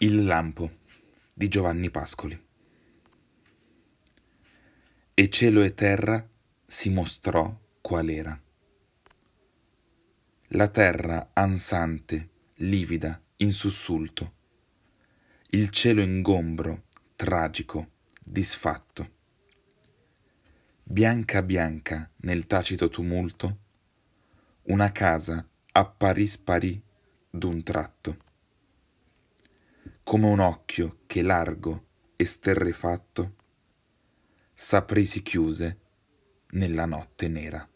Il lampo di Giovanni Pascoli. E cielo e terra si mostrò qual era. La terra ansante, livida, in sussulto. Il cielo ingombro, tragico, disfatto. Bianca bianca nel tacito tumulto, una casa apparì sparì d'un tratto come un occhio che largo e sterrefatto s'aprì chiuse nella notte nera.